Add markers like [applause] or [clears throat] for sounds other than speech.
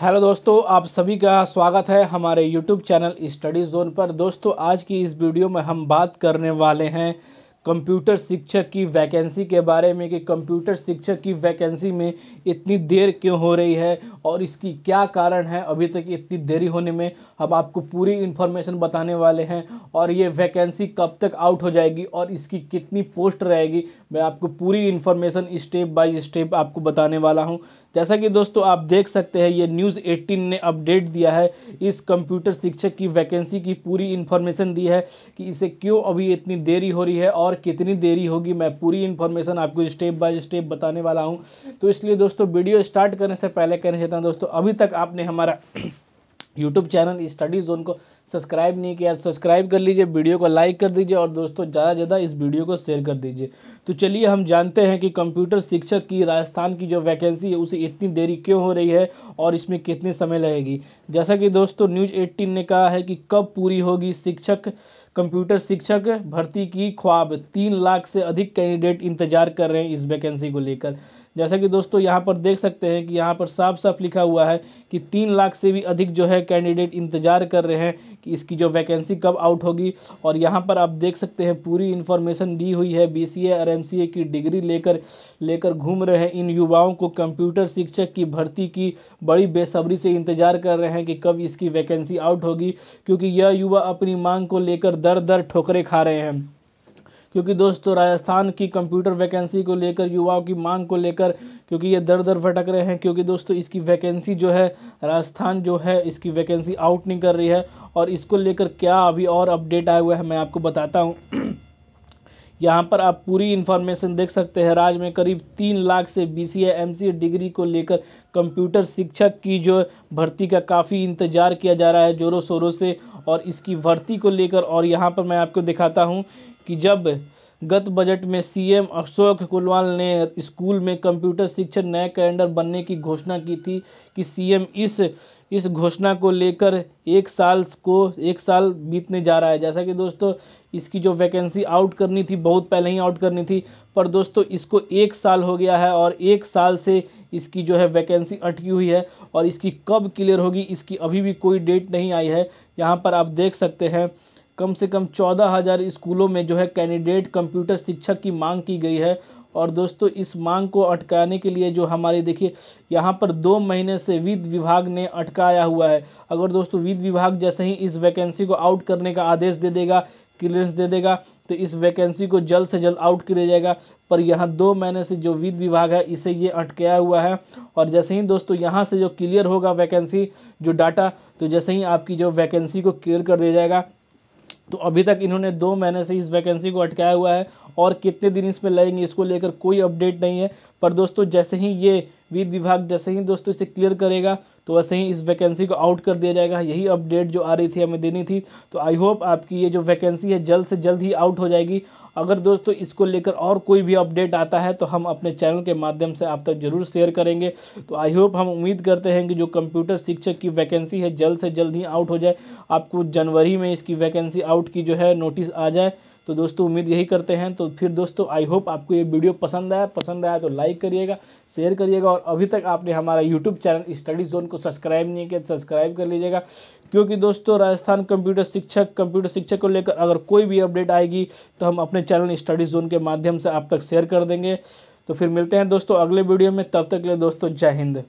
hello दोस्तों आप सभी का स्वागत है हमारे यूट्यूब चैनल स्टडी जोन पर दोस्तों आज की इस वीडियो में हम बात करने वाले हैं कंप्यूटर शिक्षक की वैकेंसी के बारे में कि कंप्यूटर शिक्षक की वैकेंसी में इतनी देर क्यों हो रही है और इसकी क्या कारण है अभी तक इतनी देरी होने में हम आपको पूरी इन्फॉर्मेशन बताने वाले हैं और ये वैकेंसी कब तक आउट हो जाएगी और इसकी कितनी पोस्ट रहेगी मैं आपको पूरी इन्फॉर्मेशन स्टेप बाय स्टेप आपको बताने वाला हूँ जैसा कि दोस्तों आप देख सकते हैं ये न्यूज़ एटीन ने अपडेट दिया है इस कंप्यूटर शिक्षक की वैकेंसी की पूरी इन्फॉर्मेशन दी है कि इसे क्यों अभी इतनी देरी हो रही है और और कितनी देरी होगी मैं पूरी इन्फॉर्मेशन आपको स्टेप बाय स्टेप बताने वाला हूँ तो इसलिए दोस्तों वीडियो स्टार्ट करने से पहले कहना चाहता हूँ दोस्तों अभी तक आपने हमारा यूट्यूब चैनल स्टडी जोन को सब्सक्राइब नहीं किया सब्सक्राइब कर लीजिए वीडियो को लाइक कर दीजिए और दोस्तों ज़्यादा से ज़्यादा इस वीडियो को शेयर कर दीजिए तो चलिए हम जानते हैं कि कंप्यूटर शिक्षक की राजस्थान की जो वैकेंसी है उसे इतनी देरी क्यों हो रही है और इसमें कितने समय लगेगी जैसा कि दोस्तों न्यूज एट्टीन ने कहा है कि कब पूरी होगी शिक्षक कंप्यूटर शिक्षक भर्ती की ख्वाब तीन लाख से अधिक कैंडिडेट इंतजार कर रहे हैं इस वैकेंसी को लेकर जैसा कि दोस्तों यहाँ पर देख सकते हैं कि यहाँ पर साफ साफ लिखा हुआ है कि तीन लाख से भी अधिक जो है कैंडिडेट इंतज़ार कर रहे हैं कि इसकी जो वैकेंसी कब आउट होगी और यहाँ पर आप देख सकते हैं पूरी इन्फॉर्मेशन दी हुई है बी सी और एम की डिग्री लेकर लेकर घूम रहे हैं इन युवाओं को कंप्यूटर शिक्षक की भर्ती की बड़ी बेसब्री से इंतज़ार कर रहे हैं कि कब इसकी वैकेंसी आउट होगी क्योंकि यह युवा अपनी मांग को लेकर दर दर ठोकरें खा रहे हैं क्योंकि दोस्तों राजस्थान की कंप्यूटर वैकेंसी को लेकर युवाओं की मांग को लेकर क्योंकि ये दर दर भटक रहे हैं क्योंकि दोस्तों इसकी वैकेंसी जो है राजस्थान जो है इसकी वैकेंसी आउट नहीं कर रही है और इसको लेकर क्या अभी और अपडेट आया हुआ है मैं आपको बताता हूँ [clears throat] यहाँ पर आप पूरी इन्फॉर्मेशन देख सकते हैं राज्य में करीब तीन लाख से B C M C degree को लेकर कंप्यूटर शिक्षक की जो भर्ती का काफ़ी इंतज़ार किया जा रहा है ज़ोरों शोरों से और इसकी भर्ती को लेकर और यहाँ पर मैं आपको दिखाता हूँ कि जब गत बजट में सीएम अशोक कुलवाल ने स्कूल में कंप्यूटर शिक्षण नए कैलेंडर बनने की घोषणा की थी कि सीएम इस इस घोषणा को लेकर एक साल को एक साल बीतने जा रहा है जैसा कि दोस्तों इसकी जो वैकेंसी आउट करनी थी बहुत पहले ही आउट करनी थी पर दोस्तों इसको एक साल हो गया है और एक साल से इसकी जो है वैकेंसी अटकी हुई है और इसकी कब क्लियर होगी इसकी अभी भी कोई डेट नहीं आई है यहाँ पर आप देख सकते हैं कम से कम चौदह हज़ार स्कूलों में जो है कैंडिडेट कंप्यूटर शिक्षक की मांग की गई है और दोस्तों इस मांग को अटकाने के लिए जो हमारे देखिए यहाँ पर दो महीने से वित्त विभाग ने अटकाया हुआ है अगर दोस्तों वित्त विभाग जैसे ही इस वैकेंसी को आउट करने का आदेश दे देगा क्लियरेंस दे देगा तो इस वैकेंसी को जल्द से जल्द आउट किया जाएगा पर यहाँ दो महीने से जो वित्त विभाग है इसे ये अटकाया हुआ है और जैसे ही दोस्तों यहाँ से जो क्लियर होगा वैकेंसी जो डाटा तो जैसे ही आपकी जो वैकेंसी को क्लियर कर दिया जाएगा तो अभी तक इन्होंने दो महीने से इस वैकेंसी को अटकाया हुआ है और कितने दिन इसमें लगेंगे इसको लेकर कोई अपडेट नहीं है पर दोस्तों जैसे ही ये विद विभाग जैसे ही दोस्तों इसे क्लियर करेगा तो वैसे ही इस वैकेंसी को आउट कर दिया जाएगा यही अपडेट जो आ रही थी हमें देनी थी तो आई होप आपकी ये जो वैकेंसी है जल्द से जल्द ही आउट हो जाएगी अगर दोस्तों इसको लेकर और कोई भी अपडेट आता है तो हम अपने चैनल के माध्यम से आप तक ज़रूर शेयर करेंगे तो आई होप हम उम्मीद करते हैं कि जो कंप्यूटर शिक्षक की वैकेंसी है जल्द से जल्द ही आउट हो जाए आपको जनवरी में इसकी वैकेंसी आउट की जो है नोटिस आ जाए तो दोस्तों उम्मीद यही करते हैं तो फिर दोस्तों आई होप आपको ये वीडियो पसंद आया पसंद आया तो लाइक करिएगा शेयर करिएगा और अभी तक आपने हमारा यूट्यूब चैनल स्टडी जोन को सब्सक्राइब नहीं किया सब्सक्राइब कर लीजिएगा क्योंकि दोस्तों राजस्थान कंप्यूटर शिक्षक कंप्यूटर शिक्षक को लेकर अगर कोई भी अपडेट आएगी तो हम अपने चैनल स्टडी जोन के माध्यम से आप तक शेयर कर देंगे तो फिर मिलते हैं दोस्तों अगले वीडियो में तब तक के लिए दोस्तों जय हिंद